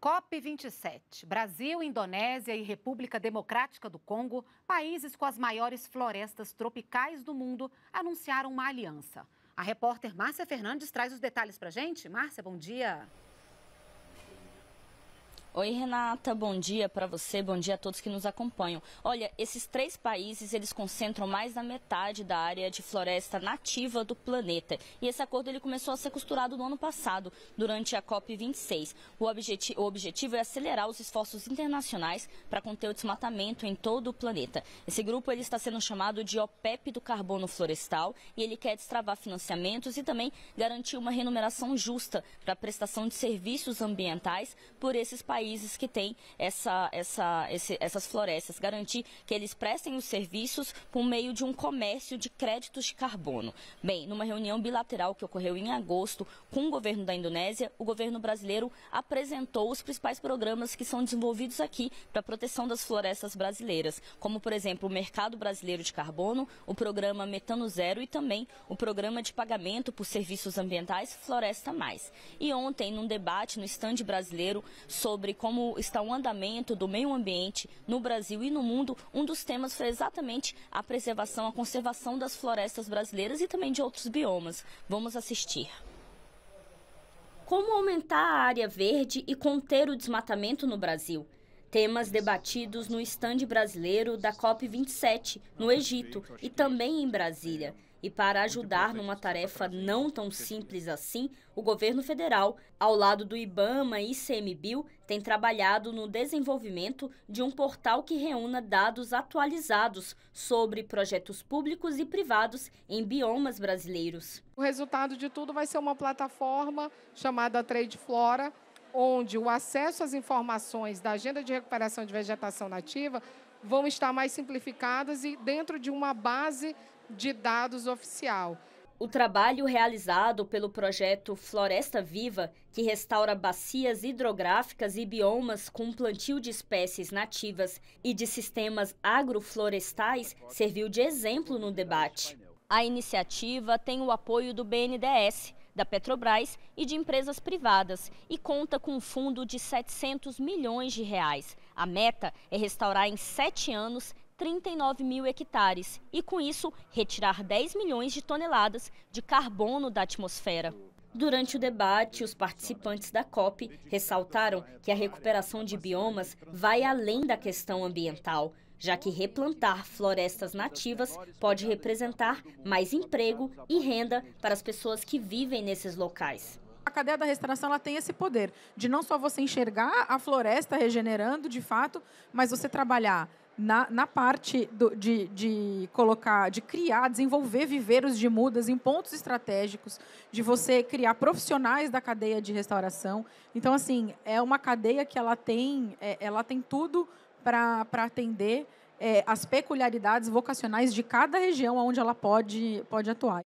COP27. Brasil, Indonésia e República Democrática do Congo, países com as maiores florestas tropicais do mundo, anunciaram uma aliança. A repórter Márcia Fernandes traz os detalhes para gente. Márcia, bom dia. Oi, Renata, bom dia para você, bom dia a todos que nos acompanham. Olha, esses três países, eles concentram mais da metade da área de floresta nativa do planeta. E esse acordo ele começou a ser costurado no ano passado, durante a COP 26. O, objeti o objetivo é acelerar os esforços internacionais para conter o desmatamento em todo o planeta. Esse grupo ele está sendo chamado de OPEP do carbono florestal e ele quer destravar financiamentos e também garantir uma remuneração justa para a prestação de serviços ambientais por esses países países que têm essa, essa, esse, essas florestas, garantir que eles prestem os serviços por meio de um comércio de créditos de carbono. Bem, numa reunião bilateral que ocorreu em agosto com o governo da Indonésia, o governo brasileiro apresentou os principais programas que são desenvolvidos aqui para a proteção das florestas brasileiras, como, por exemplo, o Mercado Brasileiro de Carbono, o programa Metano Zero e também o programa de pagamento por serviços ambientais Floresta Mais. E ontem, num debate no estande brasileiro sobre sobre como está o andamento do meio ambiente no Brasil e no mundo, um dos temas foi exatamente a preservação, a conservação das florestas brasileiras e também de outros biomas. Vamos assistir. Como aumentar a área verde e conter o desmatamento no Brasil? Temas debatidos no estande brasileiro da COP27, no Egito e também em Brasília. E para ajudar numa tá tarefa não né? tão simples assim, o governo federal, ao lado do IBAMA e ICMBio, tem trabalhado no desenvolvimento de um portal que reúna dados atualizados sobre projetos públicos e privados em biomas brasileiros. O resultado de tudo vai ser uma plataforma chamada Trade Flora, onde o acesso às informações da Agenda de Recuperação de Vegetação Nativa vão estar mais simplificadas e dentro de uma base de dados oficial. O trabalho realizado pelo projeto Floresta Viva, que restaura bacias hidrográficas e biomas com plantio de espécies nativas e de sistemas agroflorestais, serviu de exemplo no debate. A iniciativa tem o apoio do BNDES, da Petrobras e de empresas privadas e conta com um fundo de 700 milhões de reais. A meta é restaurar em sete anos 39 mil hectares e, com isso, retirar 10 milhões de toneladas de carbono da atmosfera. Durante o debate, os participantes da COP ressaltaram que a recuperação de biomas vai além da questão ambiental, já que replantar florestas nativas pode representar mais emprego e renda para as pessoas que vivem nesses locais. A cadeia da restauração ela tem esse poder de não só você enxergar a floresta regenerando de fato, mas você trabalhar na, na parte do, de, de colocar, de criar, desenvolver viveiros de mudas em pontos estratégicos, de você criar profissionais da cadeia de restauração. Então, assim, é uma cadeia que ela tem, é, ela tem tudo para atender é, as peculiaridades vocacionais de cada região onde ela pode, pode atuar.